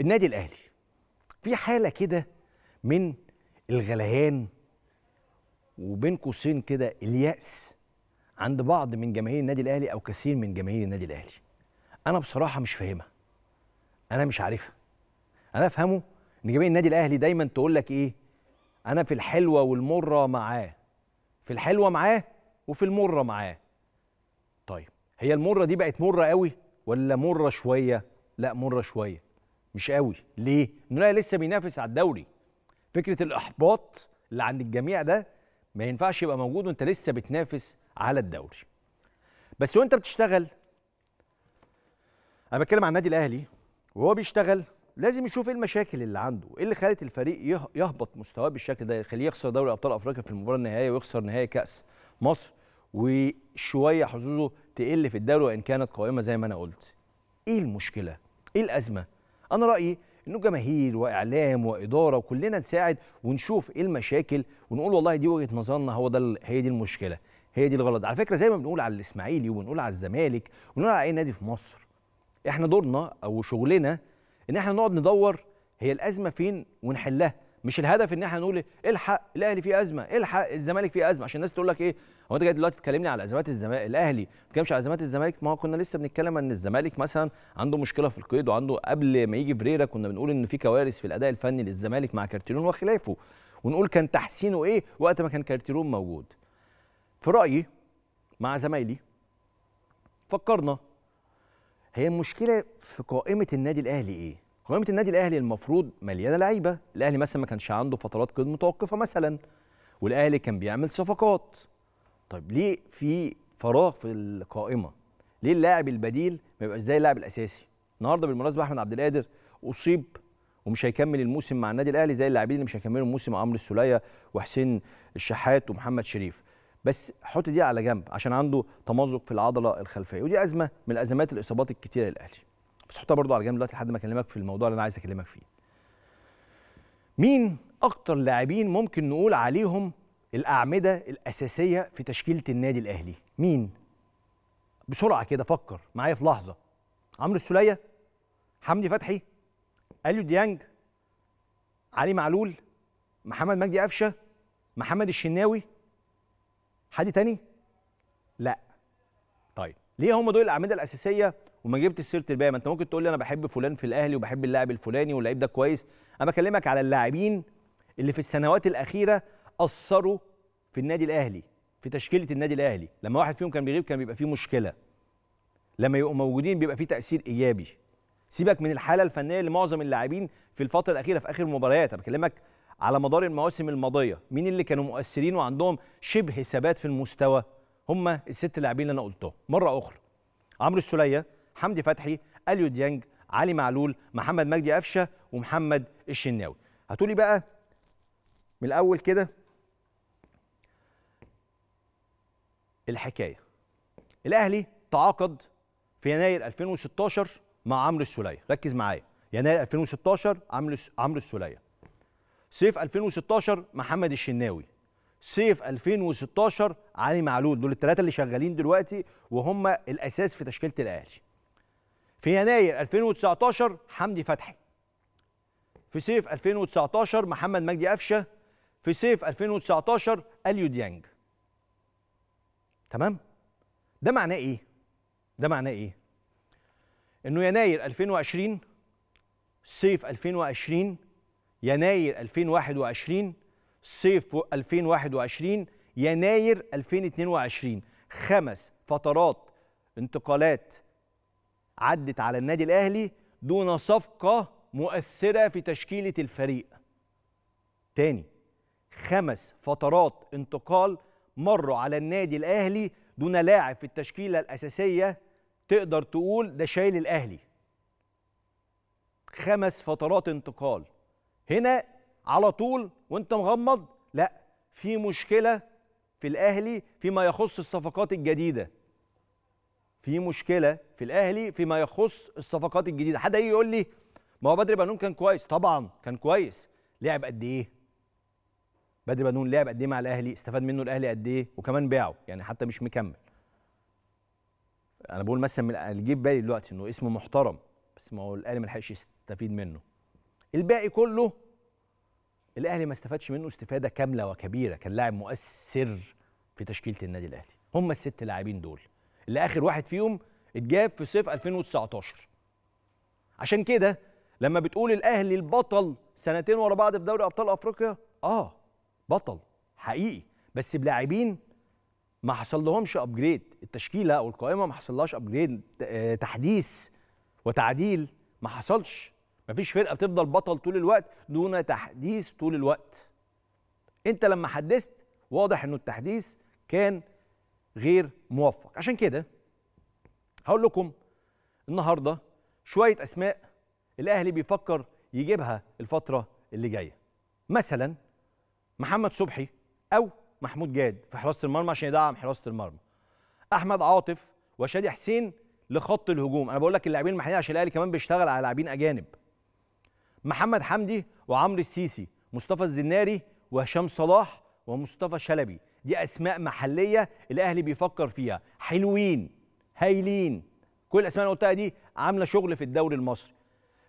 النادي الاهلي في حاله كده من الغليان وبين قوسين كده الياس عند بعض من جماهير النادي الاهلي او كثير من جماهير النادي الاهلي انا بصراحه مش فاهمها انا مش عارفها انا افهمه ان جماهير النادي الاهلي دايما تقول لك ايه انا في الحلوه والمره معاه في الحلوه معاه وفي المره معاه طيب هي المره دي بقت مره قوي ولا مره شويه لا مره شويه مش قوي ليه النونية لسه بينافس على الدوري فكره الاحباط اللي عند الجميع ده ما ينفعش يبقى موجود وانت لسه بتنافس على الدوري بس وانت بتشتغل انا بتكلم عن النادي الاهلي وهو بيشتغل لازم يشوف ايه المشاكل اللي عنده ايه اللي خلت الفريق يهبط مستواه بالشكل ده يخليه يخسر دوري ابطال افريقيا في المباراه النهائيه ويخسر نهائي كاس مصر وشويه حظوظه تقل في الدوري وان كانت قائمه زي ما انا قلت ايه المشكله ايه الازمه انا رايي انه جماهير واعلام واداره وكلنا نساعد ونشوف ايه المشاكل ونقول والله دي وجهه نظرنا هو ده هي دي المشكله هي دي الغلط على فكره زي ما بنقول على الاسماعيلي وبنقول على الزمالك وبنقول على اي نادي في مصر احنا دورنا او شغلنا ان احنا نقعد ندور هي الازمه فين ونحلها مش الهدف ان احنا نقول الحق الاهلي فيه ازمه الحق الزمالك فيه ازمه عشان الناس تقول لك ايه هو انت جاي دلوقتي تكلمني على ازمات الزمالك الاهلي ما تتكلمش على ازمات الزمالك ما هو كنا لسه بنتكلم ان الزمالك مثلا عنده مشكله في القيد وعنده قبل ما يجي فريرا كنا بنقول ان في كوارث في الاداء الفني للزمالك مع كارتيرون وخلافه ونقول كان تحسينه ايه وقت ما كان كارتيرون موجود في رايي مع زمايلي فكرنا هي المشكله في قائمه النادي الاهلي ايه قائمه النادي الاهلي المفروض مليانه لعيبه الاهلي مثلا ما كانش عنده فترات قيد متوقفه مثلا والاهلي كان بيعمل صفقات طيب ليه في فراغ في القائمه ليه اللاعب البديل ما يبقاش زي اللاعب الاساسي النهارده بالمناسبه احمد عبد القادر اصيب ومش هيكمل الموسم مع النادي الاهلي زي اللاعبين اللي مش هيكملوا الموسم عمرو السوليه وحسين الشحات ومحمد شريف بس حط دي على جنب عشان عنده تمزق في العضله الخلفيه ودي ازمه من الازمات الاصابات الكتيره للاهلي بس حطها برضو على جنب دلوقتي لحد ما اكلمك في الموضوع اللي انا عايز اكلمك فيه مين اكتر لاعبين ممكن نقول عليهم الاعمده الاساسيه في تشكيله النادي الاهلي مين بسرعه كده فكر معايا في لحظه عمرو السوليه حمدي فتحي اليو ديانج علي معلول محمد مجدي قفشه محمد الشناوي حد تاني لا طيب ليه هم دول الاعمده الاساسيه وما جبتش سيره الباقي ما انت ممكن تقول لي انا بحب فلان في الاهلي وبحب اللاعب الفلاني واللعيب ده كويس انا بكلمك على اللاعبين اللي في السنوات الاخيره اثروا في النادي الاهلي في تشكيله النادي الاهلي لما واحد فيهم كان بيغيب كان بيبقى فيه مشكله لما يبقوا موجودين بيبقى فيه تاثير ايجابي سيبك من الحاله الفنيه لمعظم اللاعبين في الفتره الاخيره في اخر المباريات انا بكلمك على مدار المواسم الماضيه مين اللي كانوا مؤثرين وعندهم شبه ثبات في المستوى هم الست لاعبين اللي انا قلتهم مره اخرى عمرو السوليه حمدي فتحي اليو ديانج علي معلول محمد مجدي قفشه ومحمد الشناوي هتقولي بقى من الاول كده الحكايه الاهلي تعاقد في يناير 2016 مع عمرو السوليه ركز معايا يناير 2016 عمرو عمرو السوليه صيف 2016 محمد الشناوي صيف 2016 علي معلول دول الثلاثه اللي شغالين دلوقتي وهم الاساس في تشكيله الاهلي في يناير 2019 حمدي فتحي في صيف 2019 محمد مجدي قفشه في صيف 2019 اليو ديانج تمام ده معناه ايه ده معناه ايه انه يناير 2020 صيف 2020 يناير 2021 صيف 2021 يناير 2022 خمس فترات انتقالات عدت على النادي الاهلي دون صفقه مؤثره في تشكيله الفريق تاني خمس فترات انتقال مروا على النادي الاهلي دون لاعب في التشكيله الاساسيه تقدر تقول ده شايل الاهلي خمس فترات انتقال هنا على طول وانت مغمض لا في مشكله في الاهلي فيما يخص الصفقات الجديده في مشكله في الاهلي فيما يخص الصفقات الجديده حد يجي يقول لي ما هو بدر بنون كان كويس طبعا كان كويس لعب قد ايه بدر بنون لعب قد ايه مع الاهلي استفاد منه الاهلي قد ايه وكمان باعه يعني حتى مش مكمل انا بقول مثلا من الجيب بالي دلوقتي انه اسم محترم بس ما هو الاهلي ما لحقش يستفيد منه الباقي كله الاهلي ما استفادش منه استفاده كامله وكبيره كان لاعب مؤثر في تشكيله النادي الاهلي هم الست لاعبين دول اللي اخر واحد فيهم اتجاب في صيف 2019 عشان كده لما بتقول الاهلي البطل سنتين ورا بعض في دوري ابطال افريقيا اه بطل حقيقي بس بلاعبين ما حصل لهمش ابجريد التشكيله او القائمه ما حصلهاش ابجريد آه، تحديث وتعديل ما حصلش ما فيش فرقه بتفضل بطل طول الوقت دون تحديث طول الوقت انت لما حدثت واضح انه التحديث كان غير موفق عشان كده هقول لكم النهارده شويه اسماء الاهلي بيفكر يجيبها الفتره اللي جايه مثلا محمد صبحي او محمود جاد في حراسه المرمى عشان يدعم حراسه المرمى احمد عاطف وشادي حسين لخط الهجوم انا بقول لك اللاعبين المحليين عشان الاهلي كمان بيشتغل على لاعبين اجانب محمد حمدي وعمرو السيسي مصطفى الزناري وهشام صلاح ومصطفى شلبي دي اسماء محليه الاهلي بيفكر فيها حلوين هايلين كل الاسماء اللي قلتها دي عامله شغل في الدوري المصري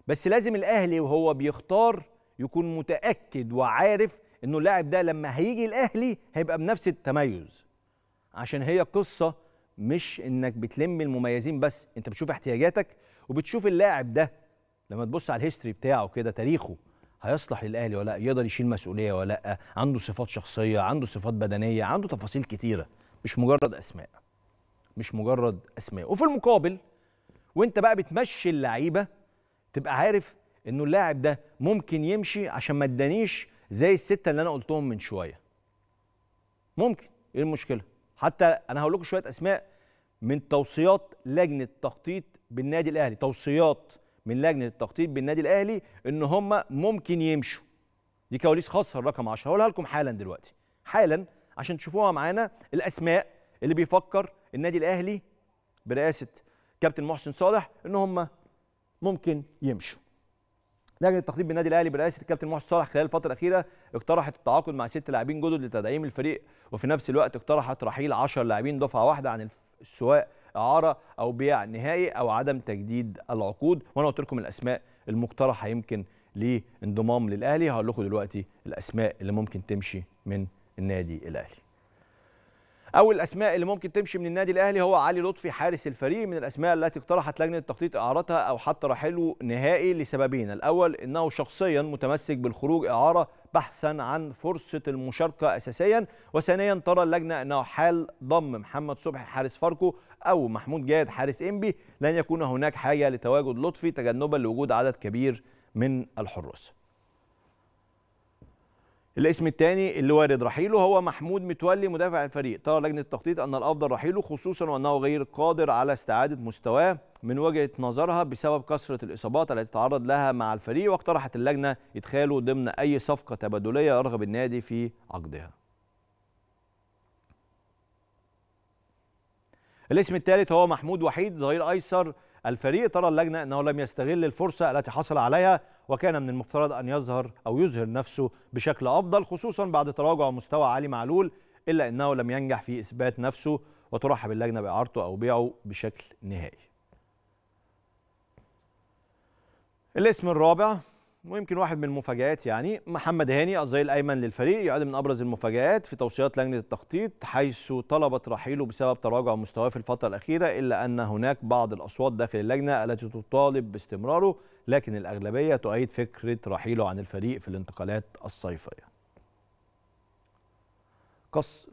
بس لازم الاهلي وهو بيختار يكون متاكد وعارف انه اللاعب ده لما هيجي الاهلي هيبقى بنفس التميز عشان هي قصه مش انك بتلم المميزين بس انت بتشوف احتياجاتك وبتشوف اللاعب ده لما تبص على الهيستوري بتاعه كده تاريخه هيصلح للاهلي ولا لا يقدر يشيل مسؤوليه ولا لا عنده صفات شخصيه عنده صفات بدنيه عنده تفاصيل كتيره مش مجرد اسماء مش مجرد اسماء وفي المقابل وانت بقى بتمشي اللعيبه تبقى عارف انه اللاعب ده ممكن يمشي عشان ما ادانيش زي السته اللي انا قلتهم من شويه ممكن ايه المشكله حتى انا هقول لكم شويه اسماء من توصيات لجنه تخطيط بالنادي الاهلي توصيات من لجنه التخطيط بالنادي الاهلي ان هم ممكن يمشوا دي كواليس خاصه الرقم 10 هقولها لكم حالا دلوقتي حالا عشان تشوفوها معانا الاسماء اللي بيفكر النادي الاهلي برئاسه كابتن محسن صالح ان هم ممكن يمشوا لجنه التخطيط بالنادي الاهلي برئاسه الكابتن محسن صالح خلال الفتره الاخيره اقترحت التعاقد مع ست لاعبين جدد لتدعيم الفريق وفي نفس الوقت اقترحت رحيل 10 لاعبين دفعه واحده عن السواق اعاره او بيع نهائي او عدم تجديد العقود وانا قلت لكم الاسماء المقترحه يمكن لانضمام للاهلي هقول لكم دلوقتي الاسماء اللي ممكن تمشي من النادي الاهلي اول الاسماء اللي ممكن تمشي من النادي الاهلي هو علي لطفي حارس الفريق من الاسماء التي اقترحت لجنه تخطيط اعارتها او حتى رحيله نهائي لسببين الاول انه شخصيا متمسك بالخروج اعاره بحثا عن فرصه المشاركه اساسيا وثانيا ترى اللجنه انه حال ضم محمد صبحي حارس فاركو أو محمود جاد حارس إنبي لن يكون هناك حاجة لتواجد لطفي تجنبا لوجود عدد كبير من الحراس الاسم الثاني اللي وارد رحيله هو محمود متولي مدافع الفريق ترى لجنه التخطيط ان الافضل رحيله خصوصا وانه غير قادر على استعاده مستواه من وجهه نظرها بسبب كثره الاصابات التي تعرض لها مع الفريق واقترحت اللجنه ادخاله ضمن اي صفقه تبادليه يرغب النادي في عقدها الاسم الثالث هو محمود وحيد ظهير ايسر الفريق ترى اللجنه انه لم يستغل الفرصه التي حصل عليها وكان من المفترض ان يظهر او يظهر نفسه بشكل افضل خصوصا بعد تراجع مستوى علي معلول الا انه لم ينجح في اثبات نفسه وترحب اللجنه باعارته او بيعه بشكل نهائي. الاسم الرابع ويمكن واحد من المفاجآت يعني محمد هاني الظهير الأيمن للفريق يعد من أبرز المفاجآت في توصيات لجنة التخطيط حيث طلبت رحيله بسبب تراجع مستواه في الفترة الأخيرة إلا أن هناك بعض الأصوات داخل اللجنة التي تطالب باستمراره لكن الأغلبية تؤيد فكرة رحيله عن الفريق في الانتقالات الصيفية قصر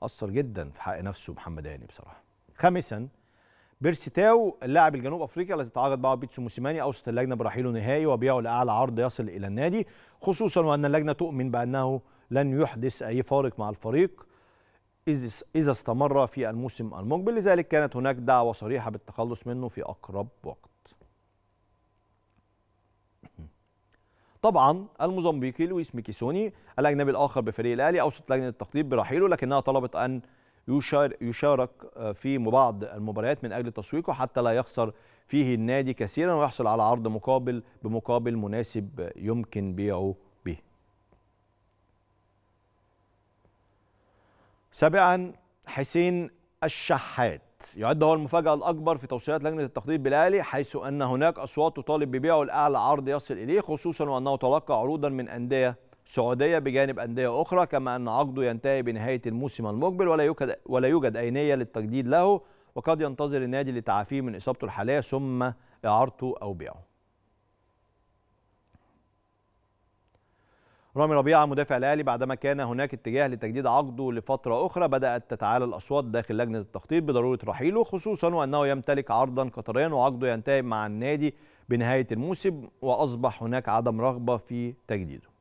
قصر جدا في حق نفسه محمد هاني بصراحة خامساً بيرسي تاو اللاعب الجنوب افريقي الذي تعاقد معه بيتسو موسيماني اوصت اللجنه برحيله نهائي وبيعه لاعلى عرض يصل الى النادي خصوصا وان اللجنه تؤمن بانه لن يحدث اي فارق مع الفريق اذا استمر في الموسم المقبل لذلك كانت هناك دعوه صريحه بالتخلص منه في اقرب وقت طبعا الموزمبيقي لويس ميكيسوني الاجنبي الاخر بفريق الاهلي اوصت لجنه التخطيط برحيله لكنها طلبت ان يشارك آه، في بعض المباريات من أجل تسويقه حتى لا يخسر فيه النادي كثيرا ويحصل على عرض مقابل بمقابل مناسب يمكن بيعه به سابعا حسين الشحات يعد هو المفاجأة الأكبر في توصيات لجنة التخطيط بالأهلي حيث أن هناك أصوات تطالب ببيعه لأعلى عرض يصل إليه خصوصا وأنه تلقى عروضا من أندية سعوديه بجانب انديه اخرى كما ان عقده ينتهي بنهايه الموسم المقبل ولا يوجد ولا يوجد اي نيه للتجديد له وقد ينتظر النادي لتعافيه من اصابته الحاليه ثم اعارته او بيعه. رامي ربيعه مدافع الاهلي بعدما كان هناك اتجاه لتجديد عقده لفتره اخرى بدات تتعالى الاصوات داخل لجنه التخطيط بضروره رحيله خصوصا وانه يمتلك عرضا قطريا وعقده ينتهي مع النادي بنهايه الموسم واصبح هناك عدم رغبه في تجديده.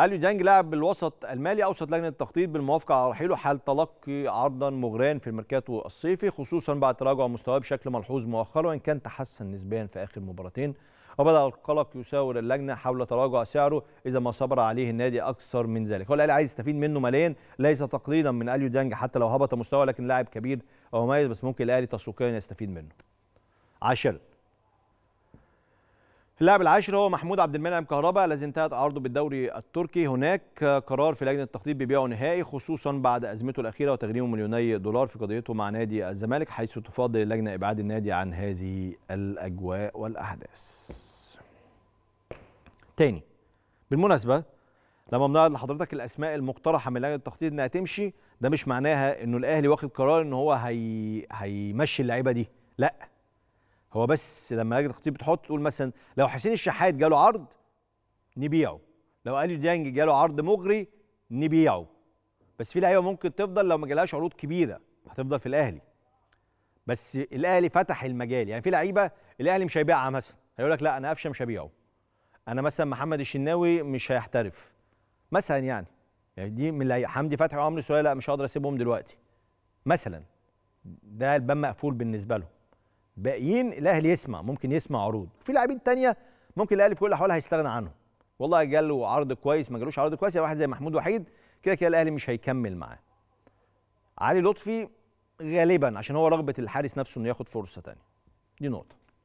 اليو ديانج لاعب الوسط المالي اوصت لجنه التخطيط بالموافقه على رحيله حال تلقي عرضا مغريا في الميركاتو الصيفي خصوصا بعد تراجع مستواه بشكل ملحوظ مؤخرا وان كان تحسن نسبيا في اخر مباراتين وبدا القلق يساور اللجنه حول تراجع سعره اذا ما صبر عليه النادي اكثر من ذلك هو الاهلي عايز يستفيد منه ماليا ليس تقليلا من اليو ديانج حتى لو هبط مستواه لكن لاعب كبير ومميز بس ممكن الاهلي تسويقيا يستفيد منه عاشر اللاعب العاشر هو محمود عبد المنعم كهربا الذي انتهت عرضه بالدوري التركي هناك قرار في لجنه التخطيط ببيعه نهائي خصوصا بعد ازمته الاخيره وتغريمه مليوني دولار في قضيته مع نادي الزمالك حيث تفاضل اللجنه ابعاد النادي عن هذه الاجواء والاحداث. تاني بالمناسبه لما بنعرض لحضرتك الاسماء المقترحه من لجنه التخطيط انها تمشي ده مش معناها انه الاهلي واخد قرار ان هو هي... هيمشي اللعيبه دي لا هو بس لما لجنه الخطيب بتحط تقول مثلا لو حسين الشحات جاله عرض نبيعه لو اليو ديانج جاله عرض مغري نبيعه بس في لعيبه ممكن تفضل لو ما جالهاش عروض كبيره هتفضل في الاهلي بس الاهلي فتح المجال يعني في لعيبه الاهلي مش هيبيعها مثلا هيقول لك لا انا قفشه مش هبيعه انا مثلا محمد الشناوي مش هيحترف مثلا يعني يعني دي من اللعيبه حمدي فتحي وعمرو سهيل لا مش هقدر اسيبهم دلوقتي مثلا ده الباب مقفول بالنسبه لهم باقيين الاهلي يسمع ممكن يسمع عروض في لاعبين تانية ممكن الاهلي في كل الاحوال هيستغنى عنهم والله جاله عرض كويس ما جالوش عرض كويس واحد زي محمود وحيد كده كده الاهلي مش هيكمل معاه علي لطفي غالبا عشان هو رغبه الحارس نفسه انه ياخد فرصه تانية دي نقطه